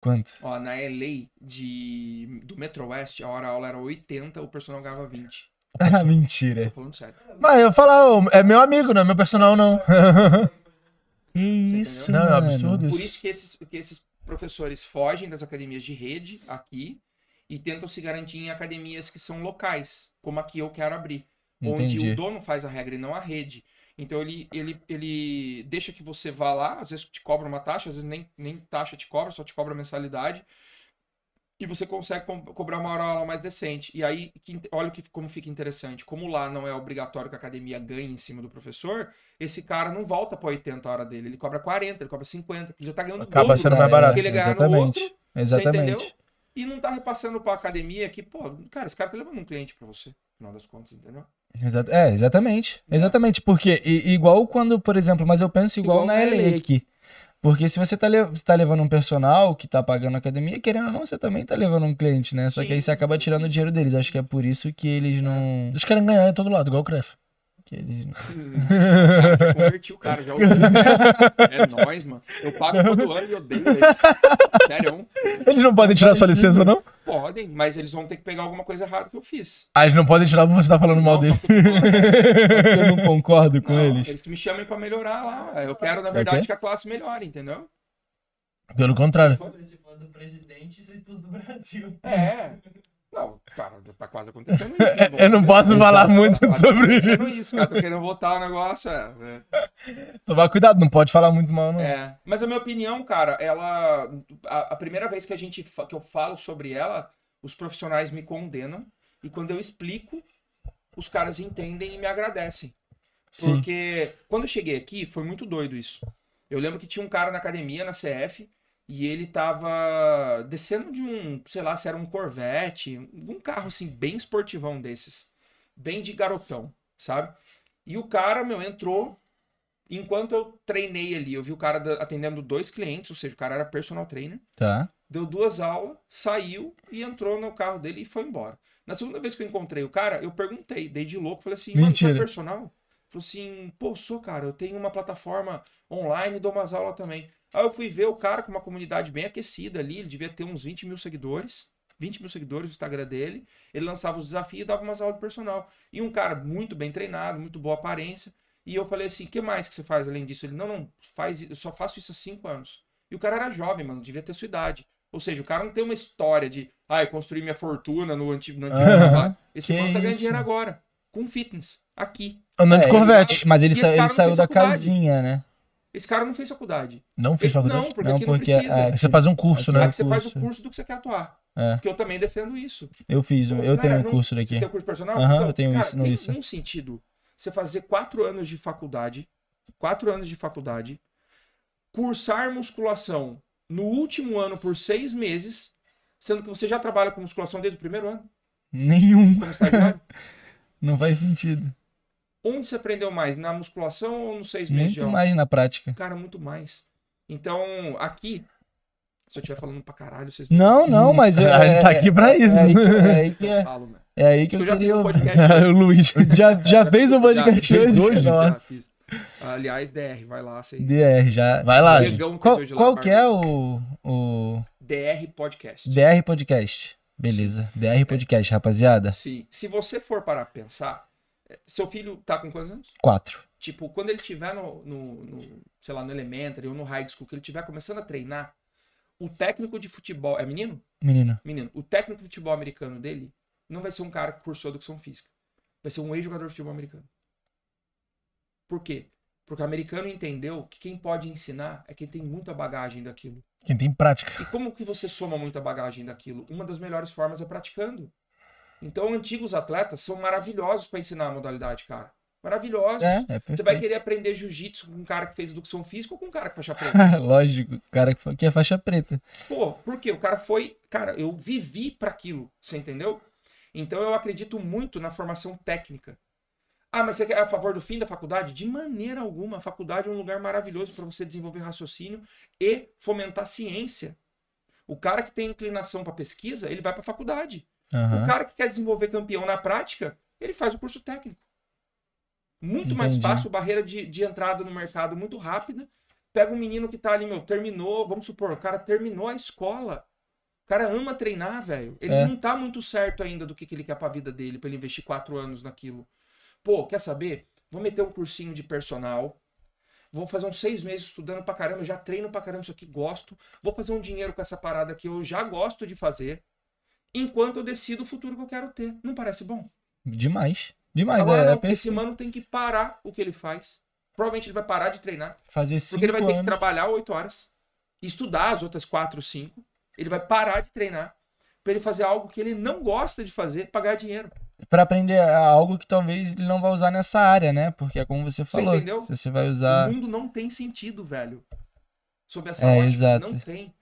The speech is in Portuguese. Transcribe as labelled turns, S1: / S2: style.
S1: Quanto? Ó, na LA de, do Metro West, a hora a aula era 80, o personal ganhava 20. Ah, mentira. Tô falando sério. Mas eu falar, é meu amigo, não é meu personal, não. que isso, não, é absurdo Por isso que esses, que esses professores fogem das academias de rede aqui e tentam se garantir em academias que são locais, como a que eu quero abrir. Entendi. onde o dono faz a regra e não a rede. Então ele, ele, ele deixa que você vá lá, às vezes te cobra uma taxa, às vezes nem, nem taxa te cobra, só te cobra mensalidade. E você consegue co cobrar uma hora aula mais decente. E aí, que, olha que, como fica interessante. Como lá não é obrigatório que a academia ganhe em cima do professor, esse cara não volta para 80 a hora dele. Ele cobra 40, ele cobra 50. Ele já tá ganhando Acaba sendo mais barato. Que ele ganha Exatamente. Outro, Exatamente. E não tá repassando para a academia que, pô, cara, esse cara tá levando um cliente para você, no final das contas, entendeu? É, exatamente. Né? Exatamente, porque e, igual quando, por exemplo, mas eu penso igual, igual na LA aqui. Porque se você tá, le você tá levando um personal que tá pagando academia, querendo ou não, você também tá levando um cliente, né? Só Sim. que aí você acaba tirando o dinheiro deles. Acho que é por isso que eles não. É. Eles querem ganhar em todo lado, igual o Cref. eles não. Hum. cara, o cara, já ouviu, né? É nóis, mano. Eu pago todo ano e odeio eles. Sério. É eles não podem tirar sua licença, não? podem, mas eles vão ter que pegar alguma coisa errada que eu fiz. Ah, eles não podem tirar você tá falando não, mal dele. eu não concordo com não, eles. Eles que me chamem para melhorar lá. Eu quero, na verdade, é que? a classe melhore, entendeu? Pelo contrário. Do presidente do Brasil. É. Não, cara, tá quase acontecendo isso. Né? eu não posso falar muito sobre isso. isso. Cara, tô querendo votar o negócio. É, né? Tomar cuidado, não pode falar muito mal, não. É. Mas a minha opinião, cara, ela. A, a primeira vez que a gente que eu falo sobre ela, os profissionais me condenam. E quando eu explico, os caras entendem e me agradecem. Sim. Porque quando eu cheguei aqui, foi muito doido isso. Eu lembro que tinha um cara na academia, na CF, e ele tava descendo de um, sei lá, se era um Corvette, um carro assim, bem esportivão desses. Bem de garotão, sabe? E o cara, meu, entrou Enquanto eu treinei ali, eu vi o cara atendendo dois clientes, ou seja, o cara era personal trainer. Tá. Deu duas aulas, saiu e entrou no carro dele e foi embora. Na segunda vez que eu encontrei o cara, eu perguntei, dei de louco, falei assim, Mentira. você é personal? Falou assim, pô, sou, cara, eu tenho uma plataforma online e dou umas aulas também. Aí eu fui ver o cara com uma comunidade bem aquecida ali, ele devia ter uns 20 mil seguidores. 20 mil seguidores no Instagram dele, ele lançava os desafios e dava umas aulas de personal. E um cara muito bem treinado, muito boa aparência. E eu falei assim, que mais que você faz além disso? Ele, não, não, faz, eu só faço isso há cinco anos. E o cara era jovem, mano, devia ter sua idade. Ou seja, o cara não tem uma história de, ah, eu construí minha fortuna no antigo... No antigo uhum. Esse mano tá ganhando dinheiro agora, com fitness, aqui. Andando é, de Corvette. mas ele, sa ele saiu da casinha, né? Esse cara não fez faculdade. Não fez faculdade? Não, porque não, aqui porque, não precisa. É, você faz um curso, aqui, né? Aqui é você curso. faz o curso do que você quer atuar. É. Que eu também defendo isso. Eu fiz, eu, então, cara, tenho um curso daqui. Você tem um curso personal? Aham, então, eu tenho cara, isso não tem isso. um sentido você fazer quatro anos de faculdade, quatro anos de faculdade, cursar musculação no último ano por seis meses, sendo que você já trabalha com musculação desde o primeiro ano? Nenhum. Não faz sentido. Onde você aprendeu mais? Na musculação ou nos seis meses? Muito de mais na prática. Cara, muito mais. Então, aqui, se eu estiver falando pra caralho, vocês... Não, não, mas... É, tá aqui pra é- isso. É, é, é, é, é, é, é, é, é aí que eu, eu já queria... fiz um podcast. o Luiz, já, já fez um podcast já, hoje? hoje? Nossa. Já Aliás, DR, vai lá. Você... DR, já. Vai lá. qual qual que é o, o. DR Podcast. DR Podcast. Beleza. Sim. DR é. Podcast, rapaziada. Sim. Se você for para pensar, é, seu filho tá com quantos anos? Quatro. Tipo, quando ele tiver no, no, no, sei lá, no elementary ou no high school, que ele tiver começando a treinar, o técnico de futebol. É menino? Menino. Menino. O técnico de futebol americano dele não vai ser um cara que cursou educação física. Vai ser um ex-jogador de futebol americano. Por quê? Porque o americano entendeu que quem pode ensinar é quem tem muita bagagem daquilo. Quem tem prática. E como que você soma muita bagagem daquilo? Uma das melhores formas é praticando. Então, antigos atletas são maravilhosos para ensinar a modalidade, cara. Maravilhosos. É, é você vai querer aprender jiu-jitsu com um cara que fez educação física ou com um cara que faixa preta? Lógico, o cara que é faixa preta. Pô, por quê? O cara foi. Cara, eu vivi para aquilo, você entendeu? Então eu acredito muito na formação técnica. Ah, mas você é a favor do fim da faculdade? De maneira alguma. A faculdade é um lugar maravilhoso para você desenvolver raciocínio e fomentar ciência. O cara que tem inclinação para pesquisa, ele vai para a faculdade. Uhum. O cara que quer desenvolver campeão na prática, ele faz o curso técnico. Muito Entendi. mais fácil, barreira de, de entrada no mercado muito rápida. Pega um menino que está ali, meu, terminou, vamos supor, o cara terminou a escola, cara ama treinar, velho. Ele é. não tá muito certo ainda do que, que ele quer pra vida dele, pra ele investir quatro anos naquilo. Pô, quer saber? Vou meter um cursinho de personal. Vou fazer uns seis meses estudando pra caramba, já treino pra caramba, isso aqui gosto. Vou fazer um dinheiro com essa parada que eu já gosto de fazer. Enquanto eu decido o futuro que eu quero ter. Não parece bom? Demais. Demais, Agora, é, é não, é Esse mano tem que parar o que ele faz. Provavelmente ele vai parar de treinar. Fazer cinco Porque ele vai ter que trabalhar oito horas. Estudar as outras quatro, cinco ele vai parar de treinar para ele fazer algo que ele não gosta de fazer, pagar dinheiro. Para aprender algo que talvez ele não vai usar nessa área, né? Porque é como você falou. Você entendeu? Você vai usar. O mundo não tem sentido, velho. Sobre essa é, lógica, exato. não tem.